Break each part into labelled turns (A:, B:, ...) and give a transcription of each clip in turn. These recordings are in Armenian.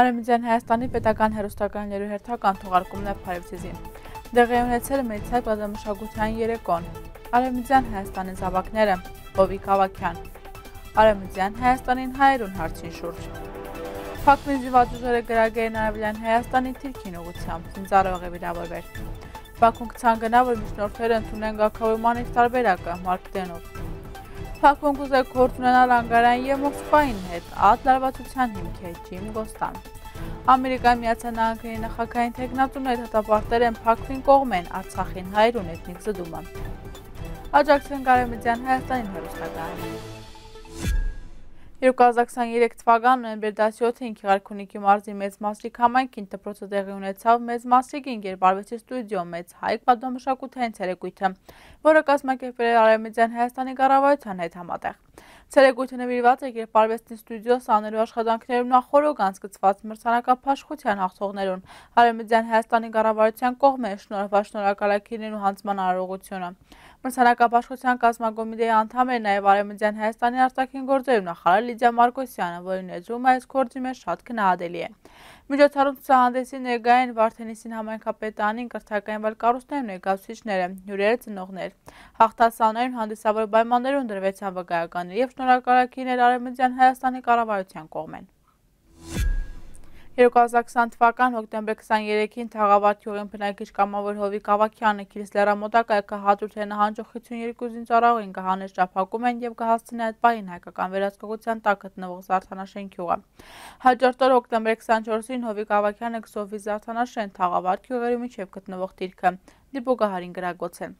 A: Արևմտյան Հայաստանի պետական հերոստական լերուհերթական թողարկումն է Փարիվցիզին։ Դեղի ունեցել է մեծակ բազմամշակության երեկոն։ Արևմտյան Հայաստանի զավակները՝ Օվիկ Ավակյան։ Արևմտյան Հայաստանին հայերուն հարցին շուրջ։ Փակմիզի վաճուժերը գրագեին Արևելյան Հայաստանի թիրքին ուղությամբ զինծառայող է վիրավորվել։ Բաքուն կցանգնա, որ միջնորդները ընդունեն գաղքավորման իր տարբերակը՝ Մարկ Դենով։ Փակվում կուզեք գործ ունենալ անգարային և մողսպային հետ, ատ լարվածության հիմք է չիմ գոստան։ Ամերիկայի միացան անգրի նախակային թեգնատուն այդ հատապարտեր են պակվին կողմ են արցախին հայրուն էթնիկ զդումը։ Աջակցվեն կարեմիդյան Հայաստանին հերուստագարը։ 2023 թվականն նոյեմբեր 17-ին Քիղարքունիքի մարզի մեծ մասրիկ համայնքին դպրոցը տեղի ունեցավ մեծ մասրիկին երբարվեցի ստուդիո մեծ հայկ պատմամշակութային ցերեկույթը, որը կազմակերպվել է Արևմտյան Հայաստանի կառավարության հետ համատեղ։ Ցերեկույթը նվիրված է Գերպարվեստի ստուդիո սաներու աշխատանքներում նախորոք անցկցված մրցանակապաշխության հաղթողներուն։ Հարևմտյան Հայաստանի կառավարության կողմ է շնորհված շնորհակալակիրներն ու հանձնման արարողությունը։ Մրցանակապաշխության կազմակոմիտեի անդամ է նաև Արևմտյան Հայաստանի արտաքին գործերու նախարար Լիդիա Մարկոսյանը, որին ներդրումը այս գործի մեջ շատ գնահատելի է։ Միջոցառում ցուցահանդեսի ներկային Վարդենիսին համայնքապետանին կրթական վարկառուստներն ու ներկայացուցիչները, հյուրերը ծնողներ։ Հաղթասաներն հանդիսավոր պայմաններում դրվեցան վկայականներ եւ շնորհակալակիներ Արևմտյան Հայաստանի կառավարության կողմեն։ 2020 թվական հոկտեմբեր 23-ին Թաղավար գյուղին բնակիչ կամավոր Հովիկ Ավակյանը Քիրս լեռամոտակայը կհատուր թե նահանջողություն 2 ծառաղին կհանես ճափակում են եւ կհասցնի այդ պահին հայկական վերահսկողության տակ գտնվող Զարթանաշեն գյուղը։ Հաջորդ օր հոկտեմբեր 24-ին Հովիկ Ավակյանը գսովի Զարթանաշեն Թաղավար գյուղերի միջև գտնվող դիրքը դիպոգահարին գրագոց է։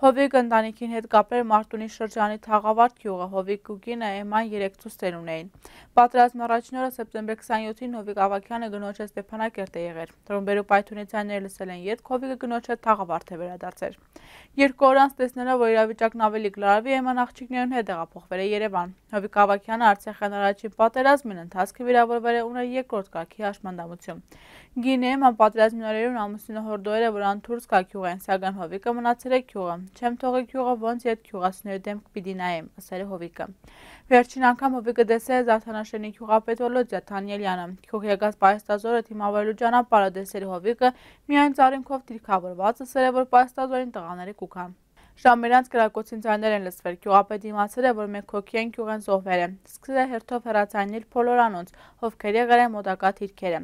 A: Հովիկ ընտանիքին հետ կապեր Մարտունի շրջանի թաղավարդ գյուղը Հովիկ Գուկինը Էման 3 ցուցեր ունեին։ Պատրաստն առաջին օրը սեպտեմբեր 27-ին Հովիկ Ավակյանը գնոջը Ստեփանակերտ է եղել։ Տրոմբերու պայթունիցյանները լսել են յետ Հովիկը գնոջը թաղավարտ է վերադարձել։ Երկու օր անց տեսնելով, որ իրավիճակն ավելի կլարվի, Էման աղջիկներուն հետ տեղափոխվել է Երևան։ Հովիկ Ավակյանը Արցախյան առաջին պատերազմին ընթացքը վիրավորվել է ունել երկրորդ կարգի հաշմանդամություն։ Գինեյում պատերազմներուն ամուսինը հորդորել է, որ անթուրս կարգյուղ են, սակայն Հովիկը մնացել է քյուղը։ Չեմ թողի քյուղը ոնց իդ քյուղացիների դեմ պիտի նայեմ, ասել է Հովիկը։ Վերջին անգամ Հովիկը դեսել Զարթանաշենի քյուղապետ Վոլոդիա Թանյելյանը։ Քյուղ եկած պայստազորը թիմավորելու ճանապարհը դեսել Հովիկը, միայն ծառինքով դիրքավորված ասել է, որ պայստազորին տղաները կուքան։ Ժամերած կրակոցին ձայներ են լսվել։ Գյուղապետը իմացել է, որ մեկ հոգի են գյուղեն զոհվել է։ Սկսել է հերթով հրացանիլ փոլոր անոնց, ովքեր եղել են մոտակա թիրքերը։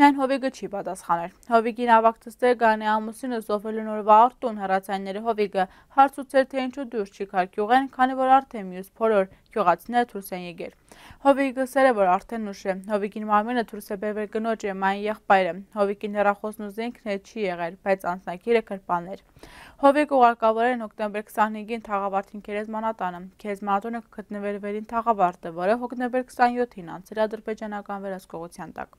A: Միայն Հովիգը չի պատասխանել։ Հովիգին ավակ դստեր Գանե ամուսինը զոհվելու նորվա արտուն հրացանիլի Հովիգը հարցուցել թե ինչու դուրս չի գալ գյուղեն, քանի որ արդեն մյուս փոլոր գյուղացիները դուրս են եկել։ Հովիկը սերը որ արդեն ուշ է։ Հովիկին մամինը դուրս է բերվել կնոջ է մայն եղբայրը։ Հովիկին հեռախոսն ու զենքն է չի եղել, բայց անձնակիրը կրպաներ։ Հովիկ ուղարկավորել են հոկտեմբեր 25-ին թաղավարտին քերեզմանատանը։ Քերեզմանատոնը կգտնվեր վերին թաղավարտը, որը հոկտեմբեր 27-ին անցել ադրբեջանական վերահսկողության տակ։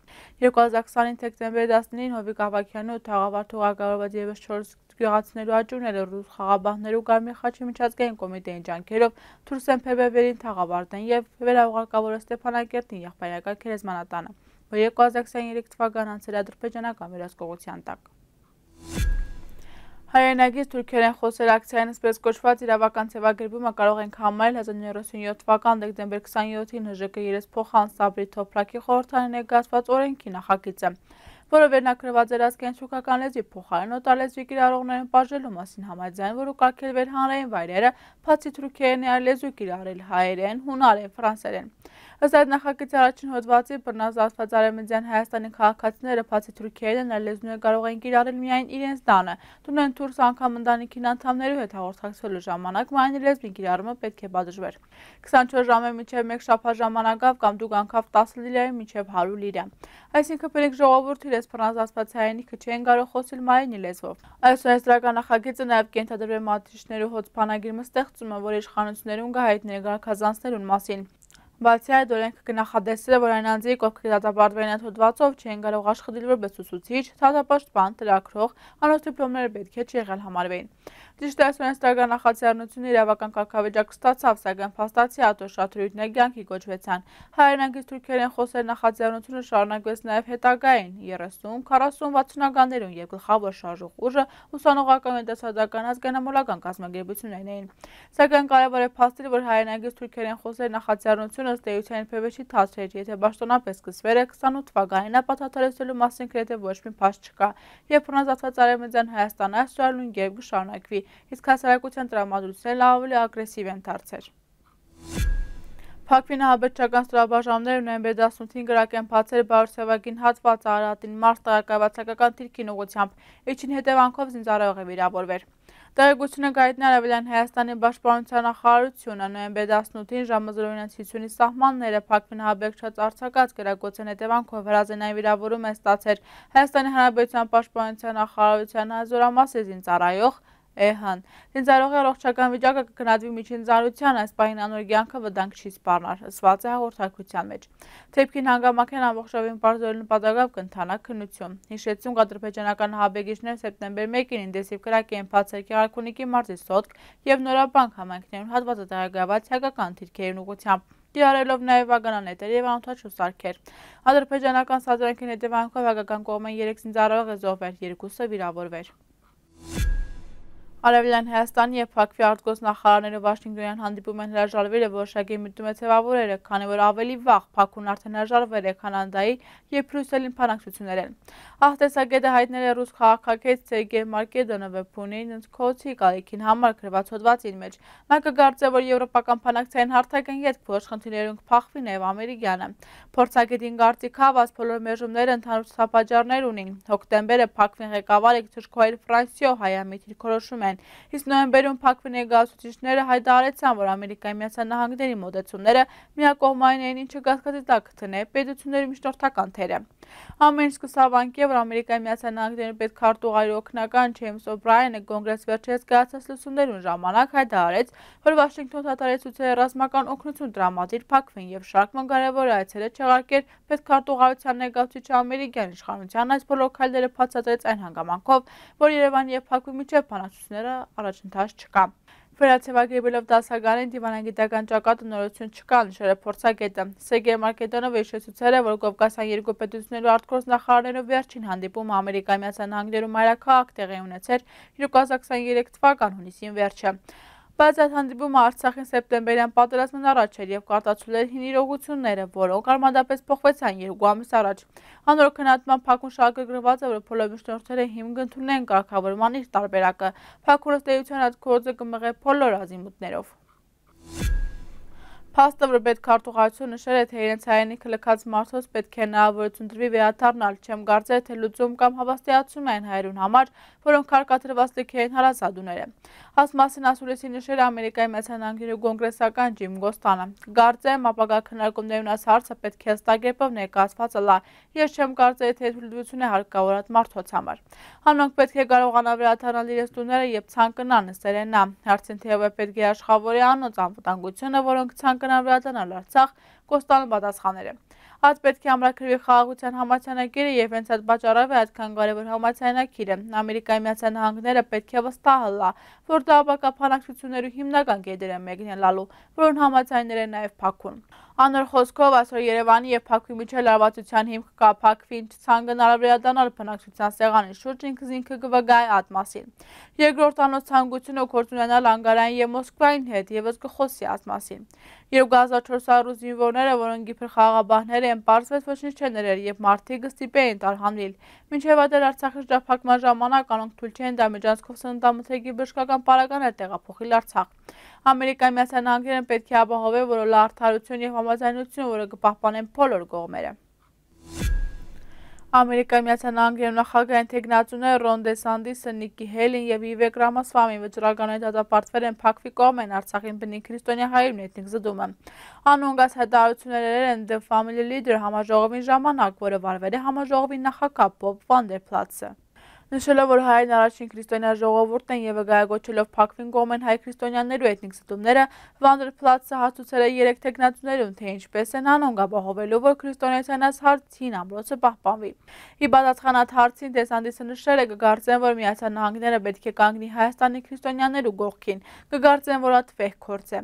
A: 2020-ին դեկտեմբերի 19-ին Հովիկ Ավակյանը ու թաղավարտ ուղարկավորված ևս 4 գյուղացիներու աճուրները ռուս խաղաբաններու Գարմի Խաչի միջազգային կոմիտեի ջանքերով Թուրս են Փեբերին թաղավարտեն եւ վերահուղարկավորը Ստեփանակերտին եղբայրական քերեզմանատանը, որ 2023 թվականն անցել ադրբեջանական վերահսկողության տակ։ Հայրենակից թուրքերեն խոսեր ակցիային ասպես կոչված իրավական ծևագրբումը կարող ենք համարել 1937 թվական դեկտեմբեր 27-ին ՀԺԿ երեսփոխ անսաբրի թոփրակի խորհրդարանը գազված օրենքի նախագիծը, որը վերնակրված էր ազգային շուկական լեզվի փոխարեն օտարլեզվի կիրառողներն բաժելու մասին համաձայն, որը կարգելվեր հանրային վայրերը, բացի թուրքերեն լեզու կիրառել հայերեն, հունարեն, ֆրանսերեն։ Ըստ այդ նախագծի առաջին հոդվածի բռնազավթված Արևմտյան Հայաստանի քաղաքացիները բացի Թուրքիայից են այլ լեզուներ կարող են կիրառել միայն իրենց տանը։ Դունեն Թուրս անգամ ընտանիքին անդամներու հետ հաղորդակցվելու ժամանակ միայն լեզվին կիրառումը պետք է բաժվեր։ 24 ժամը մինչև 1 շաբաթ ժամանակով կամ դուք անկավ 10 լիրայի մինչև 100 լիրա։ Այսինքն պետք ժողովուրդի լեզ բռնազավթված հայերենիքը չեն կարող խոսել մայրենի լեզվով։ Այս ներդրական նախագիծը նաև կենթադրվել մատրիշներու հոց բանագիր մստեղծումը, որ իշխանություններուն գահայտ ներգրակազանցներուն մասին։ Բացի այդ, օրենքը կնախադեպել է, որ այն անձի կողքից դատապարտվեն այդ հոդվածով չեն կարող աշխատել որպես ուսուցիչ, դատապաշտպան, ծրագրող, անոր դիպլոմները պետք է չեղել համարվեն։ Ճիշտ է, Վենստրագան նախաձեռնությունը իրավական կարգավիճակ ստացավ, սակայն փաստացի ատո շատ ռույթներ կյանքի կոչվեցան։ Հայերենագից թուրքերեն խոսել նախաձեռնությունը շարունակվեց նաև հետագային 30, 40, 60-ականներում, երբ գլխավոր շարժող ուժը ուսանողական տնտեսական ազգանամոլական կազմակերպություններն էին։ Սակայն կարևոր է փաստել, որ հայերենագից թուրքերեն խոսել նախաձեռնությունը ըստ էության երբևէ չի թացրել, եթե պաշտոնապես սկսվել է 28 թվականին, ապա թաթարեցելու մասին գրեթե ոչ մի փաստ չկա։ Երբ փրոնազացված արևմտյան Հայաստանը այս շարժուն երբ կշարունակվի, իսկ հասարակության տրամադրությունն ավելի ագրեսիվ են դարձել։ Փակվինը հաբերճական ստորաբաժանումները նոյեմբեր 18-ին գրակեն փացել բարուսևագին հատվածը Արարատին մարտ տեղակայվածակական թիրքին ուղությամբ։ Իջին հետևանքով զինծառայող է վիրավորվել։ Տեղեկությունը գայտնի արավելյան Հայաստանի Բաշխպանության նախարարությունը նոյեմբեր 18-ին ժամը 0:50-ի սահմանները Փակվին հաբեկչած արձակած գրագոցեն հետևանքով հրազենային վիրավորում է ստացել Հայաստանի Հանրապետության Պաշտպանության նախարարության հազորամասի զինծառայող Էհան։ Զինծառողի առողջական վիճակը կգնահատվի միջինձարության, այս պահին անոր կյանքը վտանգ չի սպառնար, ըսված է հաղորդակցության մեջ։ Թեփքին հանգամանքեն ամբողջովին բարձրելու նպատակով կընթանա քննություն։ Հիշեցում ադրբեջանական հաբեգիչներ սեպտեմբեր 1-ին ինդեսիվ կրակի են փացել Կիրակունիքի մարզի սոտք եւ Նորաբանք համայնքներում հատվածը տեղակայված հյակական թիրքերն ուղությամբ դիարելով նաև վագանանետեր և անութաչ ուսարքեր։ Ադրպեջանական սադրանքին հետևանքով հագական կողմեն երեկ զինձարող է զովվեր, երկուսը վիրավորվեր։ Արևելյան Հայաստանի եւ Փակվի արտգործնախարարները Վաշինգտոնյան հանդիպում են հրաժարվել եւ որոշակի միտում է ձևավորել, քանի որ ավելի վաղ Փակուն արդեն հրաժարվել է Կանադայի եւ Բրյուսելին փանակցություններ են։ Ահտեսագետը հայտնել է ռուս քաղաքագետ Սերգեյ Մարկեդոնովը Պունին ընկոցի գալիքին համար գրված հոդվածին մեջ։ Նա կգարցե, որ եվրոպական փանակցային հարթակն յետք փոխանցիներուն փախվի նաեւ ամերիկյանը։ Փորձագետին գարտիկ հավաց բոլոր մերժումները ընդհանուր ցապաճարներ ունին։ Հոկտեմբերը փակվին ղեկավարը Թուրքիայ Ֆրանսիո հայամիտ դիրքորոշում են են։ Իսկ նոյեմբերում Փակվի ներգաղթությունները հայտարարեցան, որ Ամերիկայի Միացյալ Նահանգների մոտեցումները միակողմային էին, ինչը գազկացի տակ կթնե պետությունների միջնորդական թերը։ Ամեն սկսավանքի է, որ Ամերիկայի Միացյալ Նահանգների պետքարտու այրո օգնական Ջեյմս Օբրայանը կոնգրես վերջերս կայացած լսումներուն ժամանակ հայտարարեց, որ Վաշինգտոն հատարեցուցել է ռազմական օգնություն դրամատիր Փակվին եւ շարքման կարեւոր այցերը չեղարկել պետքարտուղարության ներկայացուցիչ Ամերիկյան իշխանության այս բոլոր քայլերը փաստացրեց այն հանգամանքով, որ Երևան եւ Փակվի միջև բանակցությունները նորությունները առաջընթաց չկա։ Վերացեվագրելով դասականին դիվանագիտական ճակատը նորություն չկա, նշել է փորձագետը։ Սեգե Մարկետանովը հիշեցուցել է, որ Կովկասյան երկու պետությունների արտգործ նախարարներով վերջին հանդիպում Ամերիկայի Միացյալ Նահանգներում մայրաքաղաք տեղի ունեցել 2023 թվական հունիսին վերջը։ Բայց այդ հանդիպումը Արցախին սեպտեմբերյան պատերազմն առաջ էր եւ կարտացուլեր հին իրողությունները, որոնք արմատապես փոխվեցան երկու ամիս առաջ։ Հանրոր քննատման փակուն շարքը գրված է, որ փոլոմիշտորները հիմք ընդունեն կարգավորման իր տարբերակը։ Փակուրը ստեյության այդ գործը կմղե փոլոր ազիմուտներով։ Փաստը, որ պետք քարտուղարություն նշել է, թե իրենց հայրենիքը լքած մարդոց պետք է հնարավորություն տրվի վերադառնալ, չեմ կարծել, թե լուծում կամ հավաստիացում են հայրուն համար, որոնք կարկատրված լիքերին հարազատուները։ Այս մասին ասուլիսի նշել Ամերիկայի մեծանանգների կոնգրեսական Ջիմ Գոստանը։ Կարծեմ, ապագա քննարկումներուն այս հարցը պետք է հստակերպով ներկայացված լա։ Ես չեմ կարծել, թե լուծությունը հարկավորած մարդոց համար։ Հանոնք պետք է կարողանա վերադառնալ իրենց տունները եւ ցանկանան սերենա։ Հարցին թեև պետք է աշխավորի անոց անվտանգությունը, որոնք ցանկ Բնակնավրատանալ Արցախ Կոստան պատասխաները։ Հաց պետք է ամրագրվի խաղաղության համացանակիրը եւ հենց այդ պատճառով է այդքան կարեւոր համացանակիրը։ Ամերիկայի Միացյալ Նահանգները պետք է վստահ լա, որ դա ապակա փանակցությունների հիմնական կետերը մեկնելալու, որոնց համացանները նաեւ փակուն։ Անոր խոսքով այսօր Երևանի եւ Փակուի միջև լարվածության հիմքը կապակվի, ինչ ցանգնալը վերադառնալ բնակչության սեղանի շուրջ ինքս ինքը կվգայ ատմասին։ Երկրորդ անոց ցանկությունը գործ ունենալ Անգարային եւ Մոսկվային հետ եւս կխոսի ատմասին։ 2400 զինվորները, որոնք իբր խաղաղաբահներ են, բարձրացված ոչինչ չեն ներել եւ մարտիկ ստիպե են տարհանվել։ Մինչեւ այդ Արցախի ճափակման ժամանակ անոնք թույլ չեն դա միջանցքով սննդամթերքի բժշկական պարագաներ տեղափոխել Արցախ։ Ամերիկայի Միացյալ Նահանգները պետք է ապահովեն, որ լարդարություն եւ համաձայնություն, որը կպահպանեն բոլոր կողմերը։ Ամերիկայի Միացյալ Նահանգների նախագահային թեկնածուները Ռոն Դեսանդիսը, Նիկի Հելին եւ Իվեկ Ռամասվամին վճռականորեն դատապարտվել են փակվի կողմեն Արցախին բնի քրիստոնյա հայերն էթնիկ զդումը։ Անոնգաս հայտարարությունները են The Family Leader համաժողովի ժամանակ, որը վարվել է համաժողովի նախագահ Բոբ Վանդերփլացը։ Նշելով, որ հայերն առաջին քրիստոնյա ժողովուրդն են եւ գայագոչելով փակվին գոմեն հայ քրիստոնյաներու էթնիկ ստումները, Վանդերպլացը հաստուցել է երեք տեխնատուներում, թե ինչպես են անում գաբահովելու, որ քրիստոնեությունաց հարցին ամրոցը պահպանվի։ Ի բացատրանած հարցին դեսանդիսը նշել է կգարցեն, որ Միացյալ Նահանգները պետք է կանգնի Հայաստանի քրիստոնյաներու գողքին, կգարցեն, որ աթվեղ կորց է։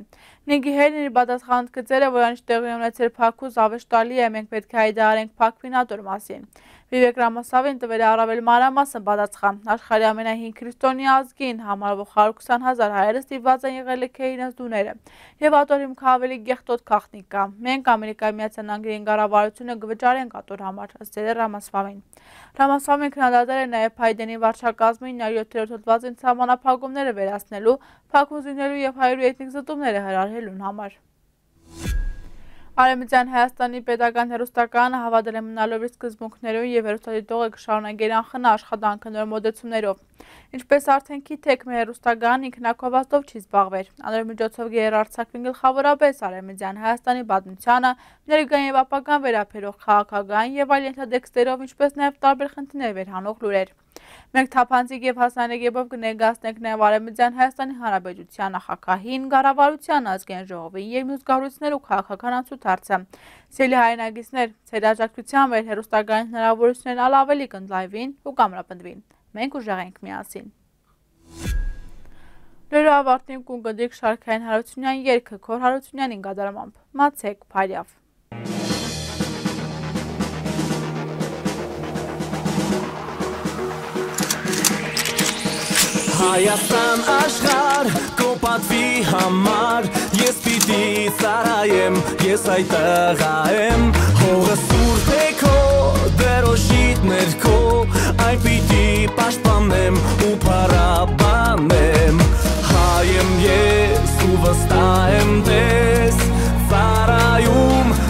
A: Նիգի Հերն իր բացատրանդ գծերը, որ այնտեղ ունեցել փակու զավեշտալի է, մենք պետք է հայտարարենք փակվինատոր մասին։ Վիվեկ Ռամասավին տվել է առավել մանրամասը բադացխան։ Աշխարի ամենահին քրիստոնի ազգին համարվող 120 հազար հայերը ստիված են եղել քեինած դուները։ Եվ ատորիմ քավելի գեղտոտ կախնիկ կա։ Մենք Ամերիկայի Միացյալ Նահանգների ղարավարությունը գվճարենք ատոր համար, ասել է Ռամասավին։ Ռամասավին քննադատել է նաև Բայդենի վարչակազմի 907-րդ հոդվածին համանախապակումները վերացնելու, փակուզինելու եւ հայերի էթնիկ զտումները հրահրելուն համար։ Արևմտյան Հայաստանի պետական հերոստականը հավատել է մնալով իր սկզբունքներով եւ հերոստատիտողը կշարունակեր անխնա աշխատանքը նոր մոդեցումներով։ Ինչպես արդեն գիտեք, մեր հերոստականը ինքնակովաստով չի զբաղվեր։ Անհրաժեշտով գերարցակվին գլխավորապես Արևմտյան Հայաստանի պատմությանը, ներկայ եւ ապական վերաբերող քաղաքական եւ այլ ենթադեքստերով, ինչպես նաեւ տարբեր խնդիրներ վերանող լուրեր։ Մենք թափանցիկ եւ հասանելիով կներգացնենք նաեւ Արևմտյան Հայաստանի Հանրապետության նախագահին, Կառավարության ազգային ժողովին եւ մյուս կառույցներու քաղաքական անցուդարձը։ Սելի հայրենագիցներ, ցերաժակցության վեր հերոստական հնարավորություններ ալ ավելի կընդլայվին ու կամրապնդվին։ Մենք ուժեղ ենք միասին։ Լրավարտին կունգդիկ շարքային հարությունյան երկը, քոր հարությունյանին գադարամամբ, մացեք, պարյավ։ Հայաստան աշխար կոպատվի համար Ես պիտի ծարայեմ, ես այդ տղա եմ Հողը սուրտ է քո, դերոշիտ ներքո Այն պիտի պաշտպանեմ ու պարաբանեմ Հայ եմ ես ու վստահ եմ դես Ծարայում